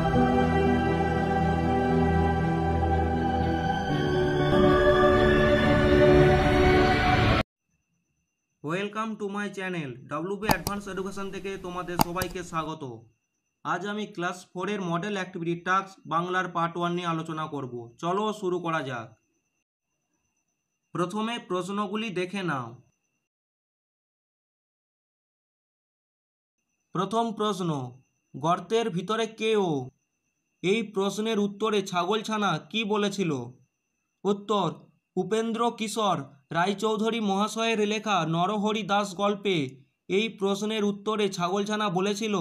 welcome to my channel WB advance education থেকে তোমাদের সবাইকে স্বাগত আজ আমি ক্লাস ফোরের মডেল অ্যাক্টিভিটি টাস্ক বাংলার পার্ট ওয়ান নিয়ে আলোচনা করব চলো শুরু করা যাক প্রথমে প্রশ্নগুলি দেখে নাও প্রথম প্রশ্ন গর্তের ভিতরে কে ও এই প্রশ্নের উত্তরে ছাগলছানা কি বলেছিল উত্তর উপেন্দ্র কিশোর রায়চৌধুরী মহাশয়ের লেখা নরহরি দাস গল্পে এই প্রশ্নের উত্তরে ছাগলছানা বলেছিল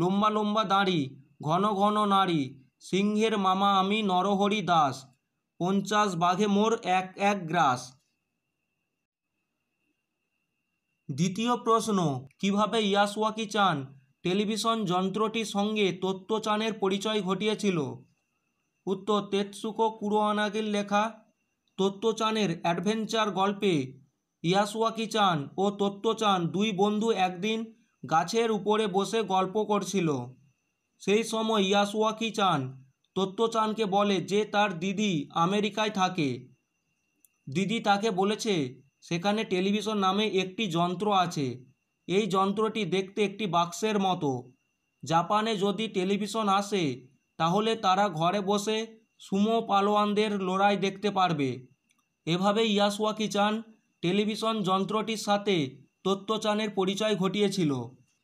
লম্বা লম্বা দাড়ি ঘন ঘন নারী সিংহের মামা আমি নরহরি দাস পঞ্চাশ বাঘে মোর এক এক গ্রাস দ্বিতীয় প্রশ্ন কিভাবে ইয়াসওয়াকি চান টেলিভিশন যন্ত্রটি সঙ্গে তত্ত্বচানের পরিচয় ঘটিয়েছিল উত্তর তেৎসুকো কুরোয়ানাগের লেখা তত্ত্বচানের অ্যাডভেঞ্চার গল্পে ইয়াসওয়াকি চান ও তত্ত্বচান দুই বন্ধু একদিন গাছের উপরে বসে গল্প করছিল সেই সময় ইয়াসওয়াকি চান তত্ত্বচানকে বলে যে তার দিদি আমেরিকায় থাকে দিদি তাকে বলেছে সেখানে টেলিভিশন নামে একটি যন্ত্র আছে এই যন্ত্রটি দেখতে একটি বাক্সের মতো জাপানে যদি টেলিভিশন আসে তাহলে তারা ঘরে বসে সুমো পালোয়ানদের লড়াই দেখতে পারবে এভাবে ইয়াসওয়াকি চান টেলিভিশন যন্ত্রটির সাথে তত্ত্বচানের পরিচয় ঘটিয়েছিল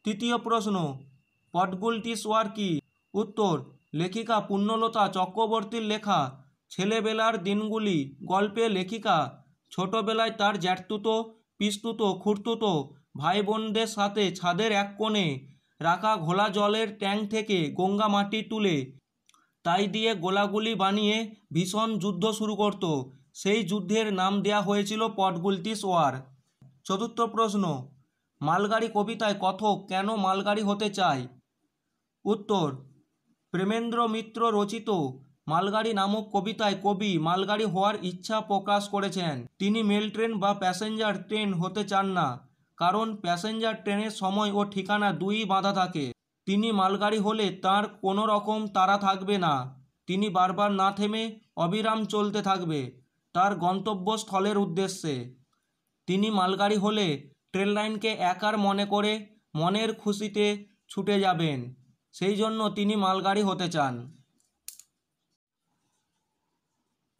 তৃতীয় প্রশ্ন পটগুলটি সোয়ার কি উত্তর লেখিকা পুণ্যলতা চক্রবর্তীর লেখা ছেলেবেলার দিনগুলি গল্পে লেখিকা ছোটবেলায় তার জ্যাঠতুতো পিস্তুতো খুঁড়তুতো ভাই বোনদের সাথে ছাদের এক কোণে রাখা ঘোলা জলের ট্যাঙ্ক থেকে গঙ্গা মাটি তুলে তাই দিয়ে গোলাগুলি বানিয়ে ভীষণ যুদ্ধ শুরু করত সেই যুদ্ধের নাম দেয়া হয়েছিল পটগুলতিস ওয়ার চতুর্থ প্রশ্ন মালগাড়ি কবিতায় কথক কেন মালগাড়ি হতে চায় উত্তর প্রেমেন্দ্র মিত্র রচিত মালগাড়ি নামক কবিতায় কবি মালগাড়ি হওয়ার ইচ্ছা প্রকাশ করেছেন তিনি মেল ট্রেন বা প্যাসেঞ্জার ট্রেন হতে চান না কারণ প্যাসেঞ্জার ট্রেনের সময় ও ঠিকানা দুই বাঁধা থাকে তিনি মালগাড়ি হলে তার কোনো রকম তারা থাকবে না তিনি বারবার না থেমে অবিরাম চলতে থাকবে তার গন্তব্যস্থলের উদ্দেশ্যে তিনি মালগাড়ি হলে ট্রেন লাইনকে একার মনে করে মনের খুশিতে ছুটে যাবেন সেই জন্য তিনি মালগাড়ি হতে চান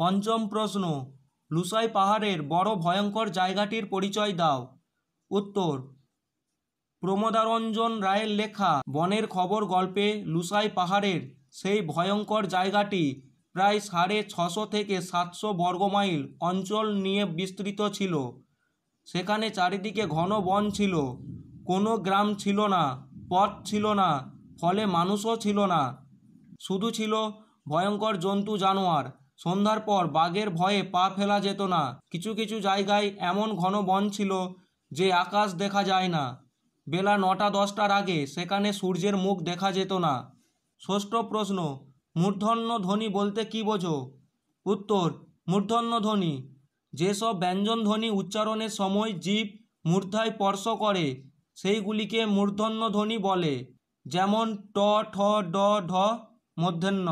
পঞ্চম প্রশ্ন লুসাই পাহাড়ের বড় ভয়ঙ্কর জায়গাটির পরিচয় দাও উত্তর প্রমোদারঞ্জন রায়ের লেখা বনের খবর গল্পে লুসাই পাহাড়ের সেই ভয়ঙ্কর জায়গাটি প্রায় সাড়ে ছশো থেকে সাতশো বর্গমাইল অঞ্চল নিয়ে বিস্তৃত ছিল সেখানে চারিদিকে ঘন বন ছিল কোনো গ্রাম ছিল না পথ ছিল না ফলে মানুষও ছিল না শুধু ছিল ভয়ঙ্কর জন্তু জানোয়ার সন্ধ্যার পর বাঘের ভয়ে পা ফেলা যেত না কিছু কিছু জায়গায় এমন ঘন বন ছিল যে আকাশ দেখা যায় না বেলা নটা দশটার আগে সেখানে সূর্যের মুখ দেখা যেত না ষষ্ঠ প্রশ্ন মূর্ধন্য ধ্বনি বলতে কি বোঝো উত্তর মূর্ধন্য ধ্বনি যেসব ব্যঞ্জন ধ্বনি উচ্চারণের সময় জীব মূর্ধায় স্পর্শ করে সেইগুলিকে মূর্ধন্য ধ্বনি বলে যেমন ট ঠ ড ঢ মধ্যাহ্ন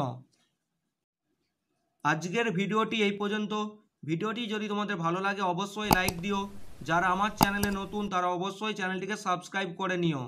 আজকের ভিডিওটি এই পর্যন্ত ভিডিওটি যদি তোমাদের ভালো লাগে অবশ্যই লাইক দিও যারা আমার চ্যানেলে নতুন তারা অবশ্যই চ্যানেলটিকে সাবস্ক্রাইব করে নিও